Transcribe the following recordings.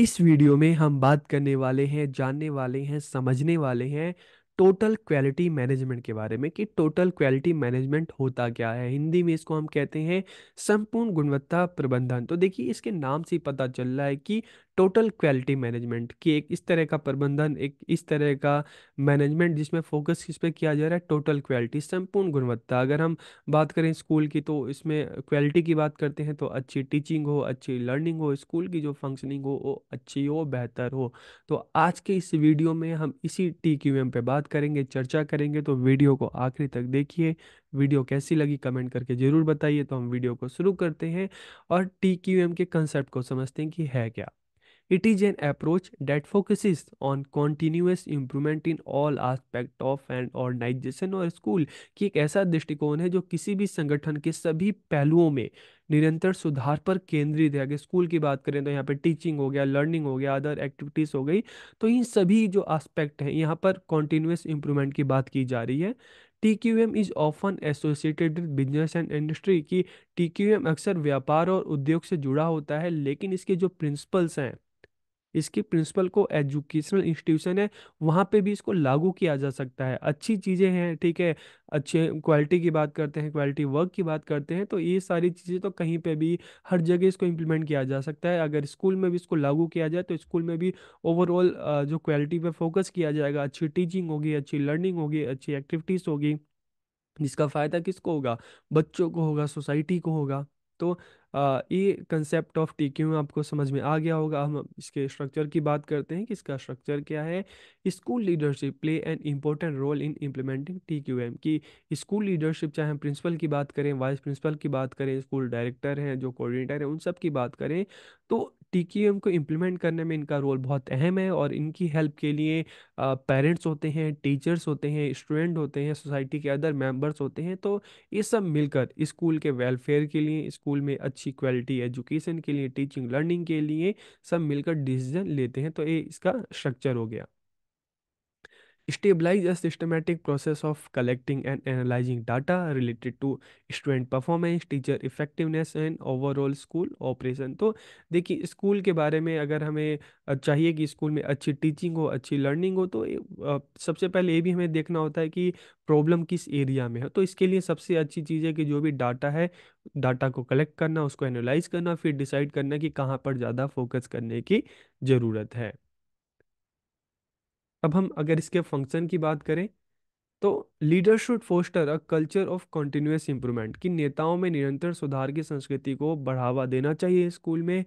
इस वीडियो में हम बात करने वाले हैं जानने वाले हैं समझने वाले हैं टोटल क्वालिटी मैनेजमेंट के बारे में कि टोटल क्वालिटी मैनेजमेंट होता क्या है हिंदी में इसको हम कहते हैं संपूर्ण गुणवत्ता प्रबंधन तो देखिए इसके नाम से ही पता चल रहा है कि टोटल क्वालिटी मैनेजमेंट कि एक इस तरह का प्रबंधन एक इस तरह का मैनेजमेंट जिसमें फोकस किस पे किया जा रहा है टोटल क्वालिटी संपूर्ण गुणवत्ता अगर हम बात करें स्कूल की तो इसमें क्वालिटी की बात करते हैं तो अच्छी टीचिंग हो अच्छी लर्निंग हो स्कूल की जो फंक्शनिंग हो वो अच्छी हो बेहतर हो तो आज के इस वीडियो में हम इसी टी क्यू एम पर बात करेंगे चर्चा करेंगे तो वीडियो को आखिरी तक देखिए वीडियो कैसी लगी कमेंट करके ज़रूर बताइए तो हम वीडियो को शुरू करते हैं और टी क्यू एम के कंसेप्ट को समझते हैं कि है क्या It is an approach that focuses on continuous improvement in all aspect of an organization और स्कूल ki एक ऐसा दृष्टिकोण है जो किसी भी संगठन के सभी पहलुओं में निरंतर सुधार पर केंद्रित है अगर स्कूल की बात करें तो यहाँ पे टीचिंग हो गया लर्निंग हो गया अदर एक्टिविटीज़ हो गई तो इन सभी जो आस्पेक्ट हैं यहाँ पर कॉन्टीन्यूस इम्प्रूवमेंट की बात की जा रही है T Q M is often associated with business and industry की टी क्यू एम अक्सर व्यापार और उद्योग से जुड़ा होता है लेकिन इसके जो प्रिंसिपल्स हैं इसकी प्रिंसिपल को एजुकेशनल इंस्टीट्यूशन है वहाँ पे भी इसको लागू किया जा सकता है अच्छी चीज़ें हैं ठीक है अच्छे क्वालिटी की बात करते हैं क्वालिटी वर्क की बात करते हैं तो ये सारी चीज़ें तो कहीं पे भी हर जगह इसको इम्प्लीमेंट किया जा सकता है अगर स्कूल में भी इसको लागू किया जाए तो स्कूल में भी ओवरऑल जो क्वालिटी पर फोकस किया जाएगा अच्छी टीचिंग होगी अच्छी लर्निंग होगी अच्छी एक्टिविटीज़ होगी जिसका फ़ायदा किसको होगा बच्चों को होगा सोसाइटी को होगा तो ये कंसेप्ट ऑफ टी क्यू आपको समझ में आ गया होगा हम इसके स्ट्रक्चर की बात करते हैं कि इसका स्ट्रक्चर क्या है school leadership play an important role in implementing T Q M कि स्कूल लीडरशिप चाहे हम प्रिंसिपल की बात करें वाइस प्रिंसिपल की बात करें स्कूल डायरेक्टर हैं जो कोऑर्डिनेटर हैं उन सब की बात करें तो टीकेएम को इम्प्लीमेंट करने में इनका रोल बहुत अहम है और इनकी हेल्प के लिए पेरेंट्स होते हैं टीचर्स होते हैं स्टूडेंट होते हैं सोसाइटी के अदर मेम्बर्स होते हैं तो ये सब मिलकर स्कूल के वेलफेयर के लिए स्कूल में अच्छी क्वालिटी एजुकेशन के लिए टीचिंग लर्निंग के लिए सब मिलकर डिसीजन लेते हैं तो ये इसका स्ट्रक्चर हो गया stabilise a systematic process of collecting and analysing data related to student performance teacher effectiveness and overall school operation तो देखिए स्कूल के बारे में अगर हमें चाहिए कि स्कूल में अच्छी टीचिंग हो अच्छी लर्निंग हो तो सबसे पहले ये भी हमें देखना होता है कि प्रॉब्लम किस एरिया में है तो इसके लिए सबसे अच्छी चीज़ है कि जो भी डाटा है डाटा को कलेक्ट करना उसको एनालाइज करना फिर डिसाइड करना कि कहाँ पर ज़्यादा फोकस करने की ज़रूरत है अब हम अगर इसके फंक्शन की बात करें तो leader should foster a culture of continuous improvement कि नेताओं में निरंतर सुधार की संस्कृति को बढ़ावा देना चाहिए स्कूल में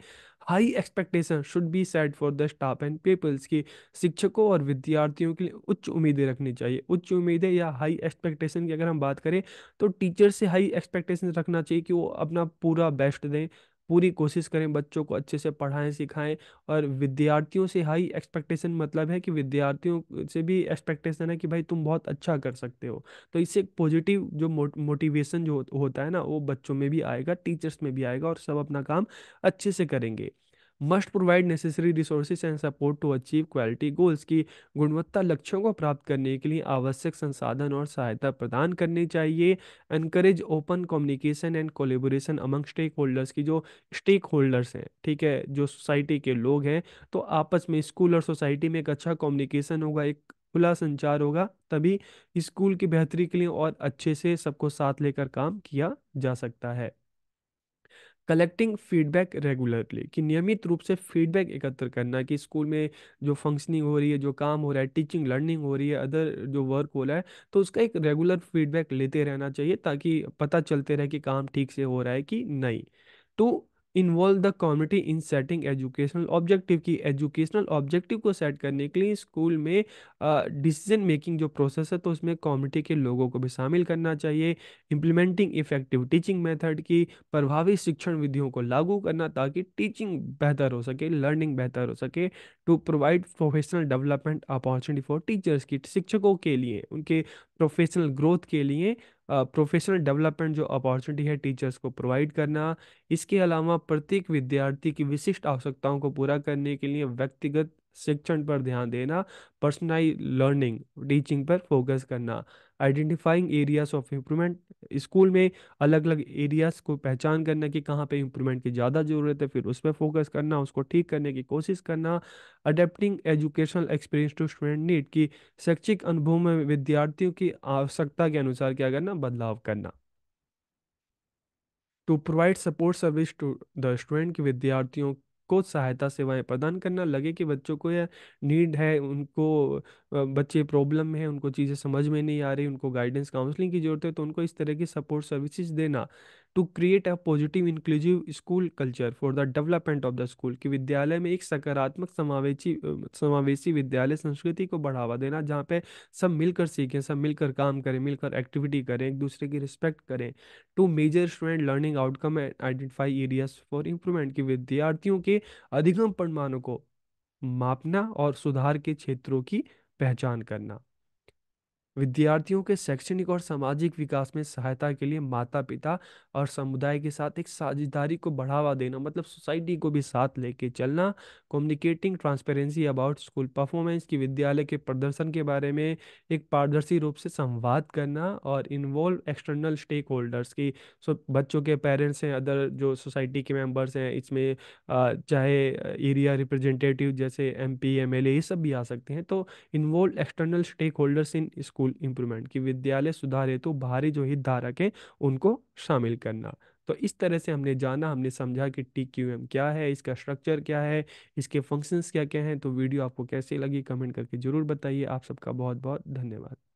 high expectation should be set for the staff and peoples की शिक्षकों और विद्यार्थियों के लिए उच्च उम्मीदें रखनी चाहिए उच्च उम्मीदें या हाई एक्सपेक्टेशन की अगर हम बात करें तो टीचर से हाई एक्सपेक्टेशन रखना चाहिए कि वो अपना पूरा बेस्ट दें पूरी कोशिश करें बच्चों को अच्छे से पढ़ाएं सिखाएं और विद्यार्थियों से हाई एक्सपेक्टेशन मतलब है कि विद्यार्थियों से भी एक्सपेक्टेशन है कि भाई तुम बहुत अच्छा कर सकते हो तो इससे एक पॉजिटिव जो मोटिवेशन जो होता है ना वो बच्चों में भी आएगा टीचर्स में भी आएगा और सब अपना काम अच्छे से करेंगे must provide necessary resources and support to achieve quality goals की गुणवत्ता लक्ष्यों को प्राप्त करने के लिए आवश्यक संसाधन और सहायता प्रदान करनी चाहिए encourage open communication and collaboration among stakeholders की जो स्टेक होल्डर्स हैं ठीक है जो सोसाइटी के लोग हैं तो आपस में स्कूल और सोसाइटी में एक अच्छा कम्युनिकेशन होगा एक खुला संचार होगा तभी स्कूल की बेहतरी के लिए और अच्छे से सबको साथ लेकर काम किया जा सकता है कलेक्टिंग फीडबैक रेगुलरली कि नियमित रूप से फीडबैक एकत्र करना कि स्कूल में जो फंक्शनिंग हो रही है जो काम हो रहा है टीचिंग लर्निंग हो रही है अदर जो वर्क हो रहा है तो उसका एक रेगुलर फीडबैक लेते रहना चाहिए ताकि पता चलते रहे कि काम ठीक से हो रहा है कि नहीं तो involve the community in setting educational objective की एजुकेशनल ऑब्जेक्टिव को सेट करने के लिए स्कूल में डिसीजन मेकिंग जो प्रोसेस है तो उसमें कम्युनिटी के लोगों को भी शामिल करना चाहिए इम्प्लीमेंटिंग इफेक्टिव टीचिंग मेथड की प्रभावी शिक्षण विधियों को लागू करना ताकि टीचिंग बेहतर हो सके लर्निंग बेहतर हो सके to provide professional development opportunity for teachers की शिक्षकों के लिए उनके प्रोफेशनल ग्रोथ के लिए प्रोफेशनल डेवलपमेंट जो अपॉर्चुनिटी है टीचर्स को प्रोवाइड करना इसके अलावा प्रत्येक विद्यार्थी की विशिष्ट आवश्यकताओं को पूरा करने के लिए व्यक्तिगत शिक्षण पर ध्यान देना पर्सनलाइज लर्निंग टीचिंग पर फोकस करना identifying areas of improvement school में अलग अलग एरियाज को पहचान करना कि कहाँ पे इम्प्रूवमेंट की ज़्यादा ज़रूरत है फिर उस पर फोकस करना उसको ठीक करने की कोशिश करना adapting educational experience to student need की शैक्षिक अनुभव में विद्यार्थियों की आवश्यकता के अनुसार क्या करना बदलाव करना to provide support service to the student की विद्यार्थियों को सहायता सेवाएं प्रदान करना लगे कि बच्चों को यह नीड है उनको बच्चे प्रॉब्लम में है उनको चीज़ें समझ में नहीं आ रही उनको गाइडेंस काउंसलिंग की ज़रूरत है तो उनको इस तरह की सपोर्ट सर्विसेज देना to create a positive inclusive school culture for the development of the school कि विद्यालय में एक सकारात्मक समावेशी समावेशी विद्यालय संस्कृति को बढ़ावा देना जहाँ पे सब मिलकर सीखें सब मिलकर काम करें मिलकर एक्टिविटी करें एक दूसरे की रिस्पेक्ट करें to measure student learning outcome and identify areas for improvement की विद्यार्थियों के के अधिगम परमाणु को मापना और सुधार के क्षेत्रों की पहचान करना विद्यार्थियों के शैक्षणिक और सामाजिक विकास में सहायता के लिए माता पिता और समुदाय के साथ एक साझेदारी को बढ़ावा देना मतलब सोसाइटी को भी साथ लेके चलना communicating transparency about school performance की विद्यालय के प्रदर्शन के बारे में एक पारदर्शी रूप से संवाद करना और इन्वॉल्व एक्सटर्नल स्टेक होल्डर्स की सो बच्चों के पेरेंट्स हैं अदर जो सोसाइटी के मेम्बर्स हैं इसमें चाहे एरिया रिप्रेजेंटेटिव जैसे M P M L A ये सब भी आ सकते हैं तो involve external stakeholders in school school improvement की विद्यालय सुधार हेतु तो भारी बाहरी जो हितधारक हैं उनको शामिल करना तो इस तरह से हमने जाना हमने समझा कि टी क्यू एम क्या है इसका स्ट्रक्चर क्या है इसके फंक्शंस क्या क्या हैं तो वीडियो आपको कैसे लगी कमेंट करके ज़रूर बताइए आप सबका बहुत बहुत धन्यवाद